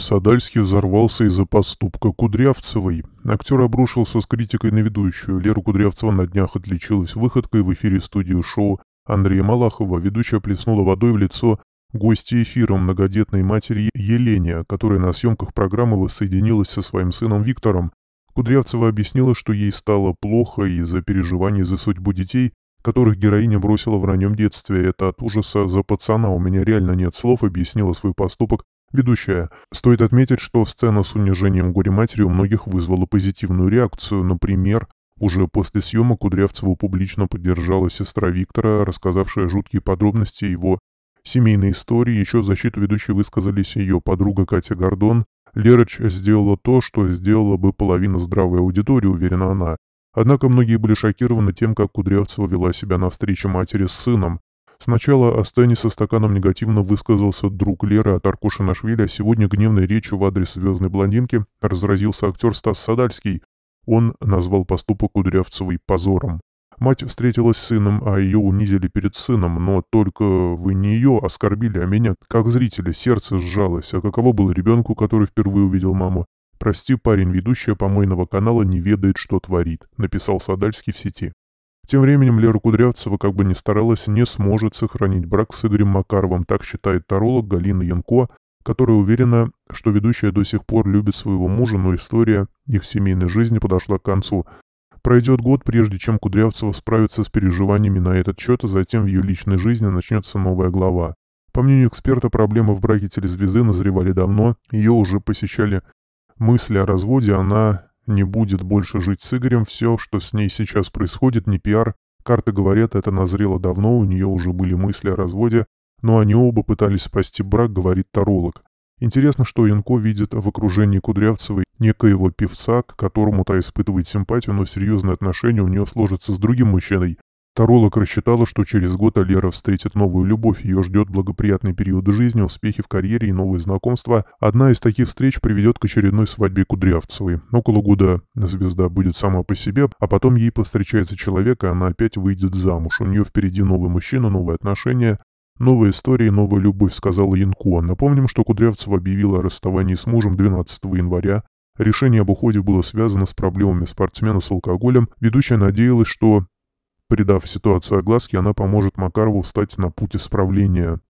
Садальский взорвался из-за поступка Кудрявцевой. Актер обрушился с критикой на ведущую. Лера Кудрявцева на днях отличилась выходкой в эфире студии шоу Андрея Малахова. Ведущая плеснула водой в лицо гости эфира многодетной матери Елене, которая на съемках программы воссоединилась со своим сыном Виктором. Кудрявцева объяснила, что ей стало плохо из-за переживаний за судьбу детей, которых героиня бросила в раннем детстве. Это от ужаса за пацана, у меня реально нет слов, объяснила свой поступок Ведущая. Стоит отметить, что сцена с унижением горе-матери у многих вызвала позитивную реакцию. Например, уже после съемок Кудрявцеву публично поддержала сестра Виктора, рассказавшая жуткие подробности его семейной истории. Еще в защиту ведущей высказались ее подруга Катя Гордон. Лерыч сделала то, что сделала бы половина здравой аудитории, уверена она. Однако многие были шокированы тем, как Кудрявцева вела себя на встрече матери с сыном. Сначала о сцене со стаканом негативно высказался друг Леры от Аркушина Швеля. А сегодня гневной речью в адрес звездной блондинки разразился актер Стас Садальский. Он назвал поступок Кудрявцевой позором. Мать встретилась с сыном, а ее унизили перед сыном, но только вы не ее оскорбили, а меня, как зрителя, сердце сжалось. А каково было ребенку, который впервые увидел маму? «Прости, парень, ведущая помойного канала не ведает, что творит», — написал Садальский в сети. Тем временем Лера Кудрявцева, как бы не старалась, не сможет сохранить брак с Игорем Макаровым, так считает таролог Галина Янко, которая уверена, что ведущая до сих пор любит своего мужа, но история их семейной жизни подошла к концу. Пройдет год, прежде чем Кудрявцева справится с переживаниями на этот счет, а затем в ее личной жизни начнется новая глава. По мнению эксперта, проблемы в браке телезвезды назревали давно, ее уже посещали мысли о разводе, она не будет больше жить с Игорем, все, что с ней сейчас происходит, не пиар. Карты говорят, это назрело давно, у нее уже были мысли о разводе, но они оба пытались спасти брак, говорит таролог. Интересно, что Янко видит в окружении Кудрявцевой некоего певца, к которому та испытывает симпатию, но серьезные отношения у нее сложатся с другим мужчиной, Таролог рассчитала, что через год Алера встретит новую любовь, ее ждет благоприятный период жизни, успехи в карьере и новые знакомства. Одна из таких встреч приведет к очередной свадьбе Кудрявцевой. Около года звезда будет сама по себе, а потом ей повстречается человек, и она опять выйдет замуж. У нее впереди новый мужчина, новые отношения, «Новая история и новая любовь», — сказала Янко. Напомним, что Кудрявцева объявила о расставании с мужем 12 января Решение об уходе было связано с проблемами спортсмена с алкоголем. Ведущая надеялась, что Придав ситуацию огласке, она поможет Макарову встать на путь исправления.